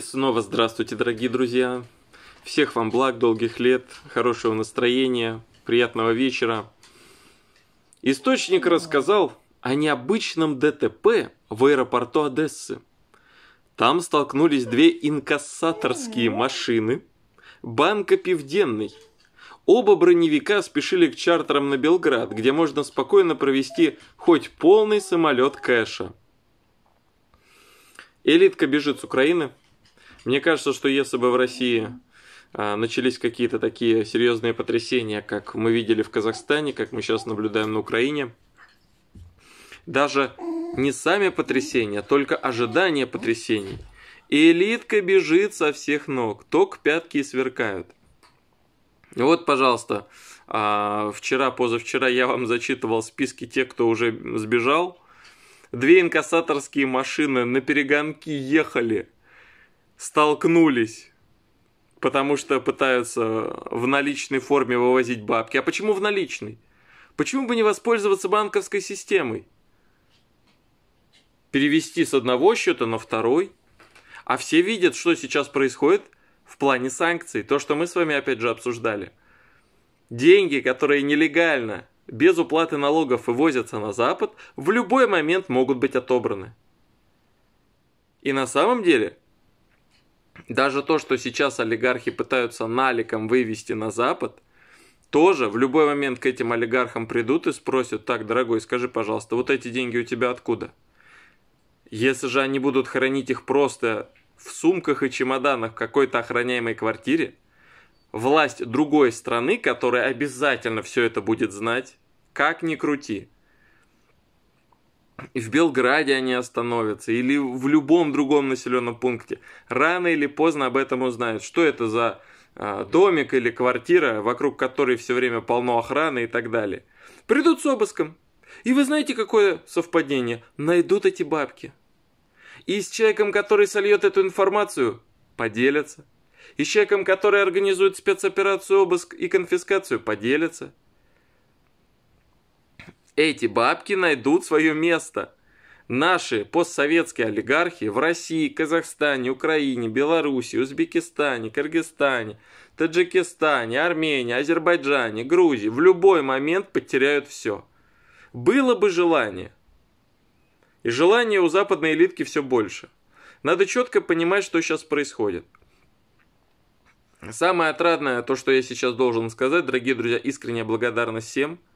Снова здравствуйте, дорогие друзья. Всех вам благ, долгих лет, хорошего настроения, приятного вечера. Источник рассказал о необычном ДТП в аэропорту Одессы. Там столкнулись две инкассаторские машины, банка пивденный. Оба броневика спешили к чартерам на Белград, где можно спокойно провести хоть полный самолет кэша. Элитка бежит с Украины – мне кажется, что если бы в России а, начались какие-то такие серьезные потрясения, как мы видели в Казахстане, как мы сейчас наблюдаем на Украине, даже не сами потрясения, только ожидание потрясений. И элитка бежит со всех ног, ток пятки сверкают. Вот, пожалуйста, а, вчера, позавчера я вам зачитывал списки тех, кто уже сбежал. Две инкассаторские машины на перегонки ехали – столкнулись потому что пытаются в наличной форме вывозить бабки. А почему в наличной? Почему бы не воспользоваться банковской системой? Перевести с одного счета на второй. А все видят, что сейчас происходит в плане санкций. То, что мы с вами опять же обсуждали. Деньги, которые нелегально, без уплаты налогов вывозятся на Запад, в любой момент могут быть отобраны. И на самом деле даже то, что сейчас олигархи пытаются наликом вывести на Запад, тоже в любой момент к этим олигархам придут и спросят, так, дорогой, скажи, пожалуйста, вот эти деньги у тебя откуда? Если же они будут хранить их просто в сумках и чемоданах в какой-то охраняемой квартире, власть другой страны, которая обязательно все это будет знать, как ни крути – и в Белграде они остановятся, или в любом другом населенном пункте. Рано или поздно об этом узнают, что это за а, домик или квартира, вокруг которой все время полно охраны и так далее. Придут с обыском. И вы знаете, какое совпадение? Найдут эти бабки. И с человеком, который сольет эту информацию, поделятся. И с человеком, который организует спецоперацию, обыск и конфискацию, поделятся. Эти бабки найдут свое место. Наши постсоветские олигархи в России, Казахстане, Украине, Беларуси, Узбекистане, Кыргызстане, Таджикистане, Армении, Азербайджане, Грузии в любой момент потеряют все. Было бы желание. И желание у западной элитки все больше. Надо четко понимать, что сейчас происходит. Самое отрадное, то, что я сейчас должен сказать, дорогие друзья, искренняя благодарность всем –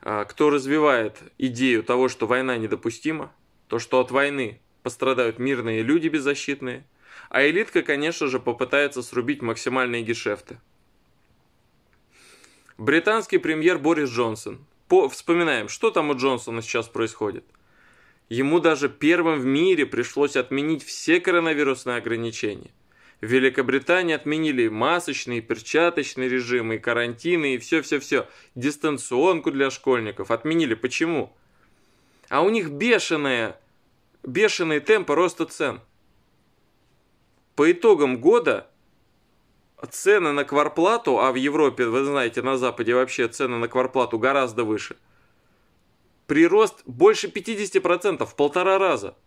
а, кто развивает идею того, что война недопустима, то, что от войны пострадают мирные люди беззащитные, а элитка, конечно же, попытается срубить максимальные гешефты. Британский премьер Борис Джонсон. По, вспоминаем, что там у Джонсона сейчас происходит. Ему даже первым в мире пришлось отменить все коронавирусные ограничения – в Великобритании отменили масочные, перчаточные режимы, и карантины, и все-все-все. Дистанционку для школьников отменили. Почему? А у них бешеные, бешеные темпы роста цен. По итогам года цены на кварплату, а в Европе, вы знаете, на Западе вообще цены на кварплату гораздо выше, прирост больше 50%, в полтора раза –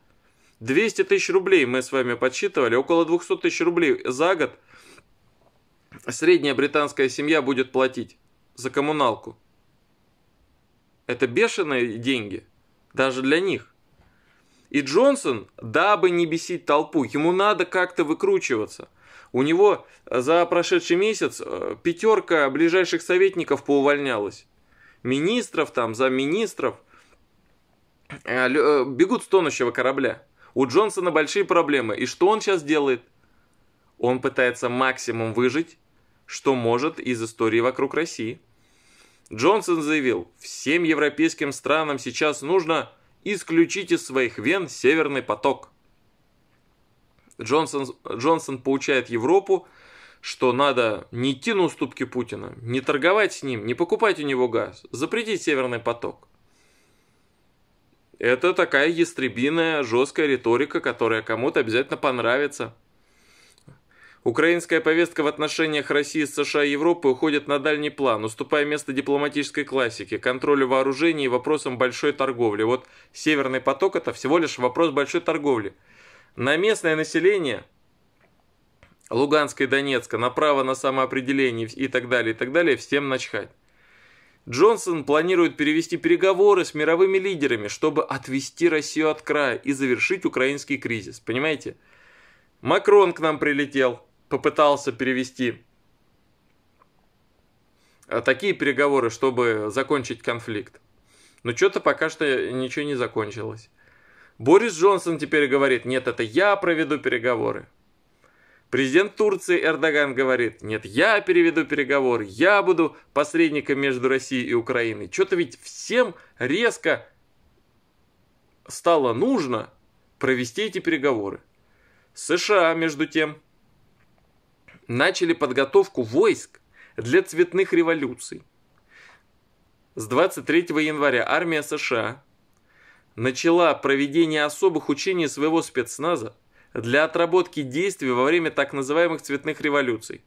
200 тысяч рублей мы с вами подсчитывали, около 200 тысяч рублей за год средняя британская семья будет платить за коммуналку. Это бешеные деньги, даже для них. И Джонсон, дабы не бесить толпу, ему надо как-то выкручиваться. У него э, за прошедший месяц э, пятерка ближайших советников поувольнялась. Министров там, замминистров. Э, бегут с тонущего корабля. У Джонсона большие проблемы. И что он сейчас делает? Он пытается максимум выжить, что может из истории вокруг России. Джонсон заявил, всем европейским странам сейчас нужно исключить из своих вен северный поток. Джонсон, Джонсон получает Европу, что надо не идти на уступки Путина, не торговать с ним, не покупать у него газ, запретить северный поток. Это такая ястребиная, жесткая риторика, которая кому-то обязательно понравится. Украинская повестка в отношениях России США и Европы уходит на дальний план, уступая место дипломатической классике, контролю вооружений и вопросам большой торговли. Вот «Северный поток» – это всего лишь вопрос большой торговли. На местное население Луганска и Донецка, на право на самоопределение и так далее, и так далее, всем начхать. Джонсон планирует перевести переговоры с мировыми лидерами, чтобы отвести Россию от края и завершить украинский кризис. Понимаете? Макрон к нам прилетел, попытался перевести э, такие переговоры, чтобы закончить конфликт. Но что-то пока что ничего не закончилось. Борис Джонсон теперь говорит, нет, это я проведу переговоры. Президент Турции Эрдоган говорит, нет, я переведу переговоры, я буду посредником между Россией и Украиной. Что-то ведь всем резко стало нужно провести эти переговоры. США, между тем, начали подготовку войск для цветных революций. С 23 января армия США начала проведение особых учений своего спецназа для отработки действий во время так называемых цветных революций.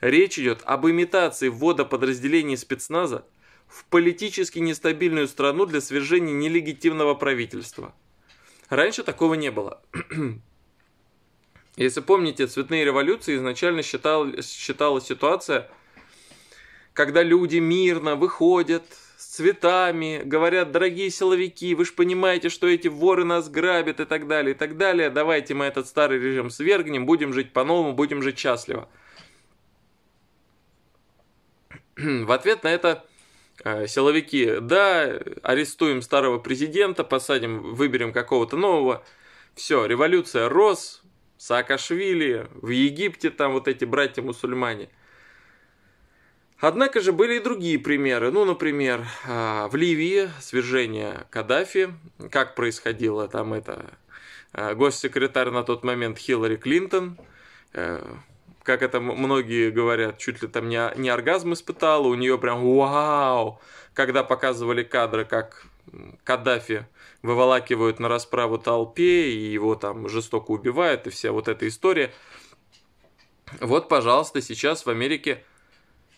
Речь идет об имитации ввода подразделений спецназа в политически нестабильную страну для свержения нелегитимного правительства. Раньше такого не было. Если помните, цветные революции изначально считал, считалась ситуация, когда люди мирно выходят, с цветами, говорят, дорогие силовики, вы же понимаете, что эти воры нас грабят и так далее, и так далее, давайте мы этот старый режим свергнем, будем жить по-новому, будем жить счастливо. В ответ на это э, силовики, да, арестуем старого президента, посадим, выберем какого-то нового. Все, революция рос, Саакашвили, в Египте там вот эти братья-мусульмане – Однако же были и другие примеры. Ну, например, а, в Ливии свержение Каддафи, как происходило там это, а, госсекретарь на тот момент Хиллари Клинтон, э, как это многие говорят, чуть ли там не, оргазм испытала, у нее прям вау, когда показывали кадры, как Каддафи выволакивают на расправу толпе, и его там жестоко убивают, и вся вот эта история. Вот, пожалуйста, сейчас в Америке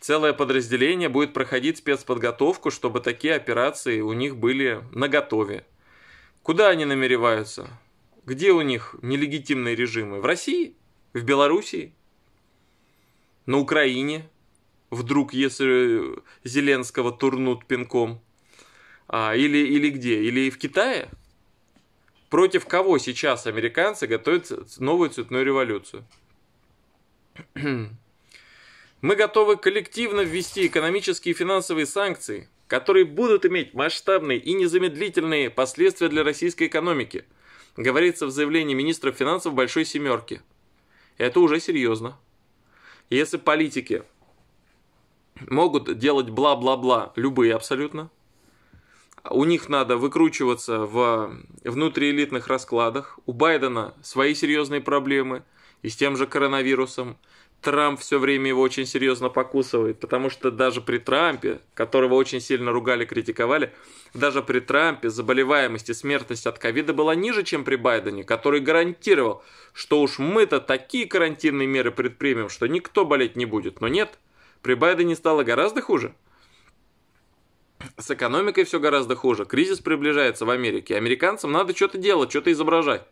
целое подразделение будет проходить спецподготовку, чтобы такие операции у них были наготове. Куда они намереваются? Где у них нелегитимные режимы? В России? В Белоруссии? На Украине? Вдруг, если Зеленского турнут пинком? А, или, или где? Или в Китае? Против кого сейчас американцы готовят новую цветную революцию? Мы готовы коллективно ввести экономические и финансовые санкции, которые будут иметь масштабные и незамедлительные последствия для российской экономики, говорится в заявлении министра финансов Большой Семерки. Это уже серьезно. Если политики могут делать бла-бла-бла, любые абсолютно, у них надо выкручиваться в внутриэлитных раскладах, у Байдена свои серьезные проблемы и с тем же коронавирусом – Трамп все время его очень серьезно покусывает, потому что даже при Трампе, которого очень сильно ругали, критиковали, даже при Трампе заболеваемость и смертность от ковида была ниже, чем при Байдене, который гарантировал, что уж мы-то такие карантинные меры предпримем, что никто болеть не будет. Но нет, при Байдене стало гораздо хуже. С экономикой все гораздо хуже. Кризис приближается в Америке. Американцам надо что-то делать, что-то изображать.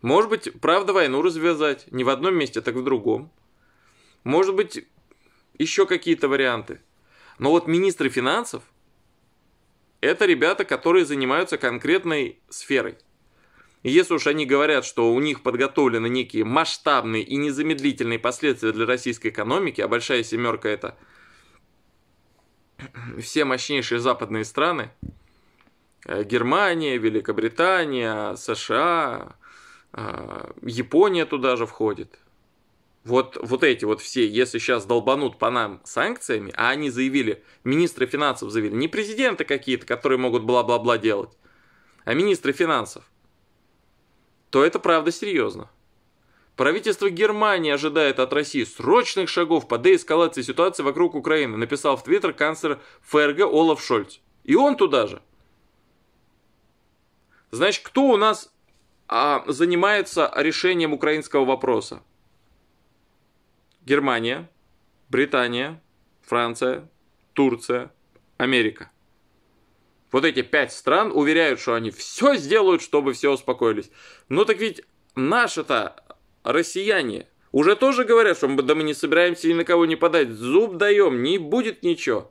Может быть, правда войну развязать. Не в одном месте, так в другом. Может быть, еще какие-то варианты. Но вот министры финансов – это ребята, которые занимаются конкретной сферой. И если уж они говорят, что у них подготовлены некие масштабные и незамедлительные последствия для российской экономики, а большая семерка – это все мощнейшие западные страны, э, Германия, Великобритания, США, э, Япония туда же входит – вот, вот эти вот все, если сейчас долбанут по нам санкциями, а они заявили, министры финансов заявили, не президенты какие-то, которые могут бла-бла-бла делать, а министры финансов, то это правда серьезно. Правительство Германии ожидает от России срочных шагов по деэскалации ситуации вокруг Украины, написал в Твиттер канцлер ФРГ Олаф Шольц. И он туда же. Значит, кто у нас а, занимается решением украинского вопроса? Германия, Британия, Франция, Турция, Америка. Вот эти пять стран уверяют, что они все сделают, чтобы все успокоились. Но ну так ведь наши-то россияне уже тоже говорят, что мы, да мы не собираемся ни на кого не подать, зуб даем, не будет ничего.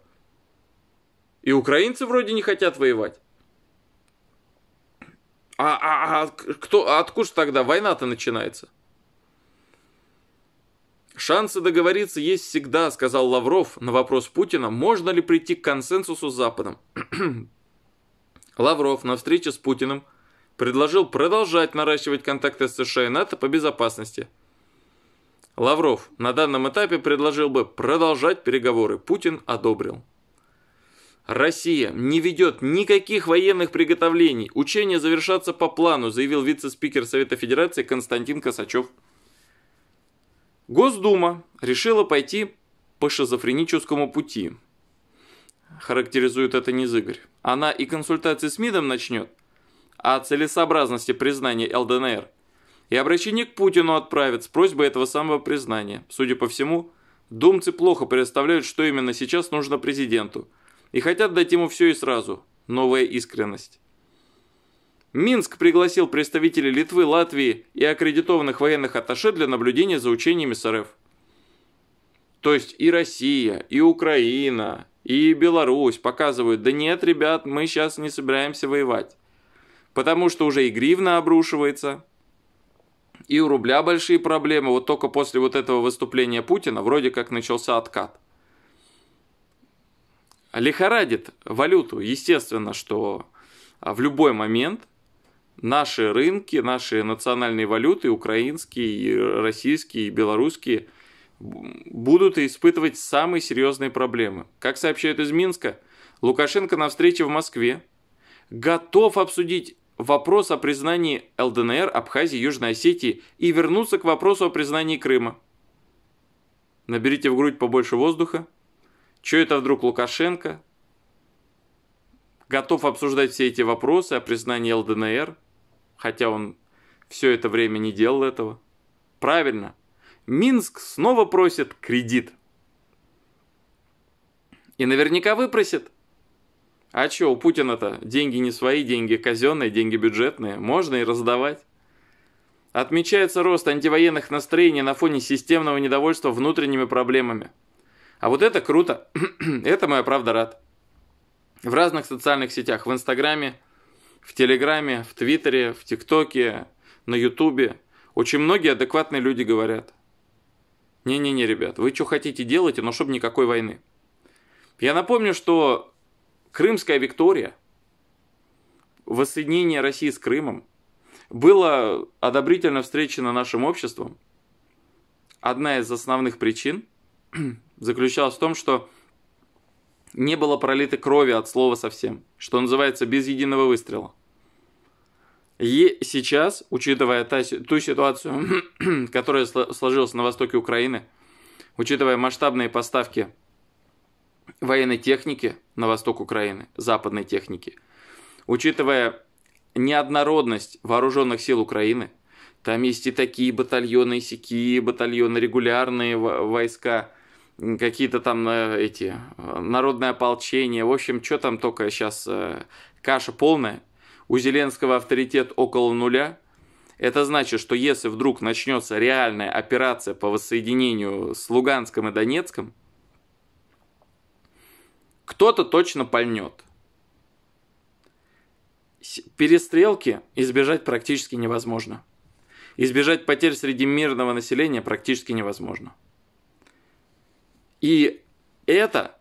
И украинцы вроде не хотят воевать. А, а, а кто, а откуда тогда война-то начинается? «Шансы договориться есть всегда», — сказал Лавров на вопрос Путина, можно ли прийти к консенсусу с Западом. Лавров на встрече с Путиным предложил продолжать наращивать контакты с США и НАТО по безопасности. Лавров на данном этапе предложил бы продолжать переговоры. Путин одобрил. Россия не ведет никаких военных приготовлений. Учения завершатся по плану, заявил вице-спикер Совета Федерации Константин Косачев. Госдума решила пойти по шизофреническому пути. Характеризует это Низыгорь. Она и консультации с МИДом начнет, а о целесообразности признания ЛДНР, и обращение к Путину отправит с просьбой этого самого признания. Судя по всему, думцы плохо представляют, что именно сейчас нужно президенту, и хотят дать ему все и сразу. Новая искренность. Минск пригласил представителей Литвы, Латвии и аккредитованных военных атташе для наблюдения за учениями СРФ. То есть и Россия, и Украина, и Беларусь показывают, да нет, ребят, мы сейчас не собираемся воевать. Потому что уже и гривна обрушивается, и у рубля большие проблемы. Вот только после вот этого выступления Путина вроде как начался откат. Лихорадит валюту, естественно, что в любой момент – наши рынки, наши национальные валюты, украинские, российские, белорусские, будут испытывать самые серьезные проблемы. Как сообщают из Минска, Лукашенко на встрече в Москве готов обсудить вопрос о признании ЛДНР, Абхазии, Южной Осетии и вернуться к вопросу о признании Крыма. Наберите в грудь побольше воздуха. Че это вдруг Лукашенко? Готов обсуждать все эти вопросы о признании ЛДНР, хотя он все это время не делал этого. Правильно. Минск снова просит кредит. И наверняка выпросит. А чё, у Путина-то деньги не свои, деньги казенные, деньги бюджетные. Можно и раздавать. Отмечается рост антивоенных настроений на фоне системного недовольства внутренними проблемами. А вот это круто. это моя правда рад. В разных социальных сетях, в Инстаграме, в Телеграме, в Твиттере, в ТикТоке, на Ютубе. Очень многие адекватные люди говорят. Не-не-не, ребят, вы что хотите делайте, но чтобы никакой войны. Я напомню, что Крымская Виктория, воссоединение России с Крымом, было одобрительно встречено нашим обществом. Одна из основных причин заключалась в том, что не было пролиты крови от слова совсем, что называется без единого выстрела. И сейчас, учитывая та, ту ситуацию, которая сложилась на востоке Украины, учитывая масштабные поставки военной техники на восток Украины, западной техники, учитывая неоднородность вооруженных сил Украины, там есть и такие батальоны, и сякие батальоны, регулярные войска, какие-то там э, эти э, народное ополчение, в общем, что там только сейчас э, каша полная у Зеленского авторитет около нуля, это значит, что если вдруг начнется реальная операция по воссоединению с Луганском и Донецком, кто-то точно пальнет. Перестрелки избежать практически невозможно. Избежать потерь среди мирного населения практически невозможно. И это,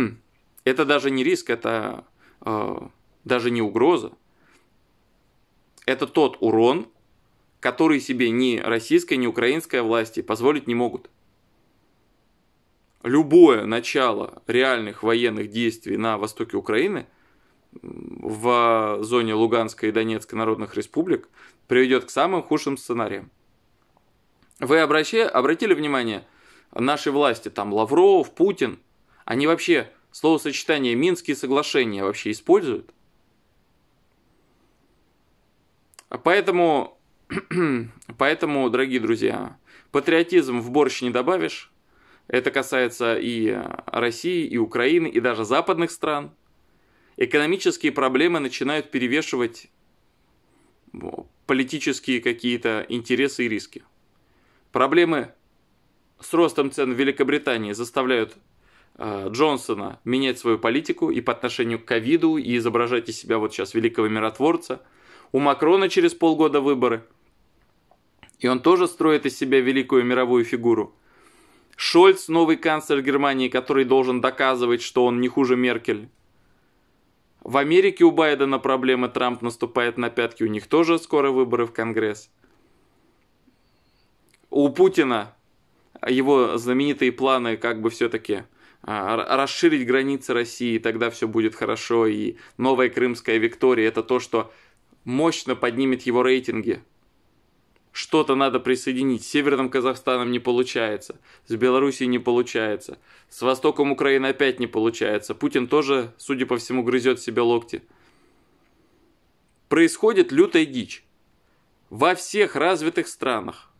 это даже не риск, это э, даже не угроза, это тот урон, который себе ни российская, ни украинская власти позволить не могут. Любое начало реальных военных действий на востоке Украины в зоне Луганской и Донецкой народных республик приведет к самым худшим сценариям. Вы обращали обратили внимание, наши власти, там Лавров, Путин, они вообще словосочетание «Минские соглашения» вообще используют? Поэтому, поэтому, дорогие друзья, патриотизм в борщ не добавишь. Это касается и России, и Украины, и даже западных стран. Экономические проблемы начинают перевешивать политические какие-то интересы и риски. Проблемы с ростом цен в Великобритании заставляют э, Джонсона менять свою политику и по отношению к ковиду, и изображать из себя вот сейчас великого миротворца – у Макрона через полгода выборы. И он тоже строит из себя великую мировую фигуру. Шольц – новый канцлер Германии, который должен доказывать, что он не хуже Меркель. В Америке у Байдена проблемы, Трамп наступает на пятки, у них тоже скоро выборы в Конгресс. У Путина его знаменитые планы как бы все-таки а, расширить границы России, тогда все будет хорошо, и новая крымская Виктория – это то, что мощно поднимет его рейтинги. Что-то надо присоединить. С Северным Казахстаном не получается, с Белоруссией не получается, с Востоком Украины опять не получается. Путин тоже, судя по всему, грызет себе локти. Происходит лютая дичь. Во всех развитых странах.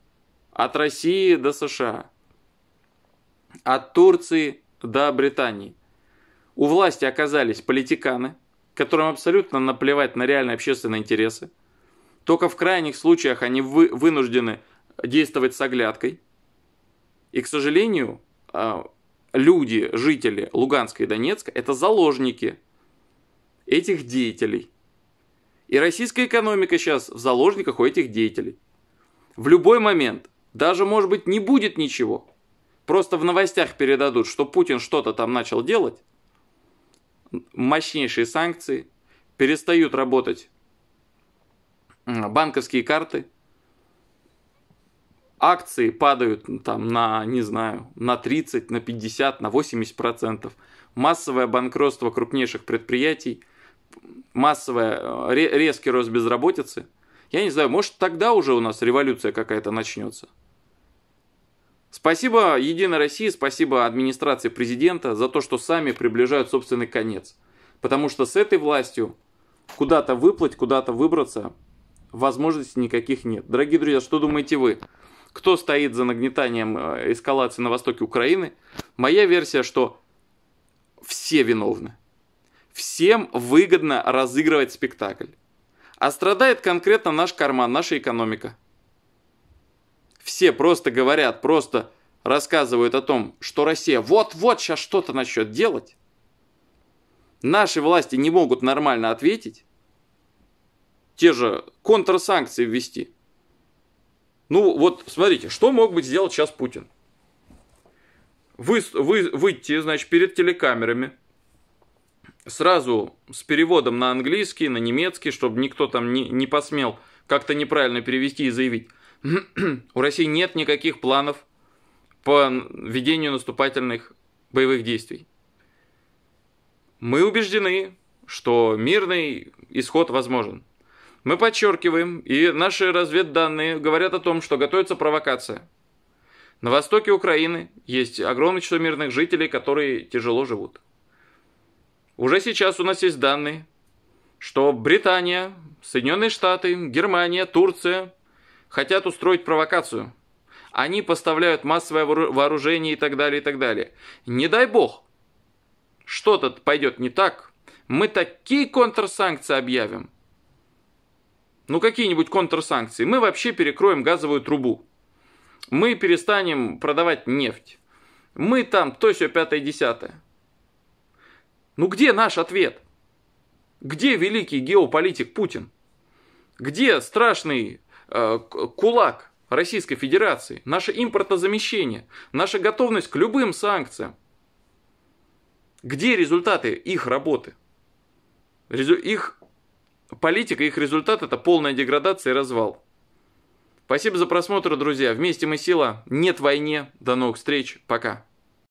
От России до США. От Турции до Британии. У власти оказались политиканы – которым абсолютно наплевать на реальные общественные интересы. Только в крайних случаях они вы, вынуждены действовать с оглядкой. И, к сожалению, а, люди, жители Луганска и Донецка – это заложники этих деятелей. И российская экономика сейчас в заложниках у этих деятелей. В любой момент, даже, может быть, не будет ничего. Просто в новостях передадут, что Путин что-то там начал делать – мощнейшие санкции, перестают работать банковские карты, акции падают там на, не знаю, на 30, на 50, на 80 процентов, массовое банкротство крупнейших предприятий, массовое, э, резкий рост безработицы. Я не знаю, может тогда уже у нас революция какая-то начнется. Спасибо Единой России, спасибо администрации президента за то, что сами приближают собственный конец. Потому что с этой властью куда-то выплыть, куда-то выбраться возможностей никаких нет. Дорогие друзья, что думаете вы? Кто стоит за нагнетанием э, эскалации на востоке Украины? Моя версия, что все виновны. Всем выгодно разыгрывать спектакль. А страдает конкретно наш карман, наша экономика. Все просто говорят, просто рассказывают о том, что Россия вот-вот сейчас что-то начнет делать, наши власти не могут нормально ответить, те же контрсанкции ввести. Ну вот смотрите, что мог бы сделать сейчас Путин? Вы, вы, выйти, значит, перед телекамерами, сразу с переводом на английский, на немецкий, чтобы никто там не, не посмел как-то неправильно перевести и заявить. У России нет никаких планов по ведению наступательных боевых действий. Мы убеждены, что мирный исход возможен. Мы подчеркиваем, и наши разведданные говорят о том, что готовится провокация. На востоке Украины есть огромное число мирных жителей, которые тяжело живут. Уже сейчас у нас есть данные, что Британия, Соединенные Штаты, Германия, Турция хотят устроить провокацию – они поставляют массовое вооружение и так далее, и так далее. Не дай бог, что-то пойдет не так, мы такие контрсанкции объявим. Ну какие-нибудь контрсанкции. Мы вообще перекроем газовую трубу. Мы перестанем продавать нефть. Мы там то все пятое десятое. Ну где наш ответ? Где великий геополитик Путин? Где страшный э, кулак Российской Федерации, наше импортозамещение, наша готовность к любым санкциям. Где результаты их работы? Резу- их политика, их результат – это полная деградация и развал. Спасибо за просмотр, друзья. Вместе мы сила. Нет войне. До новых встреч. Пока.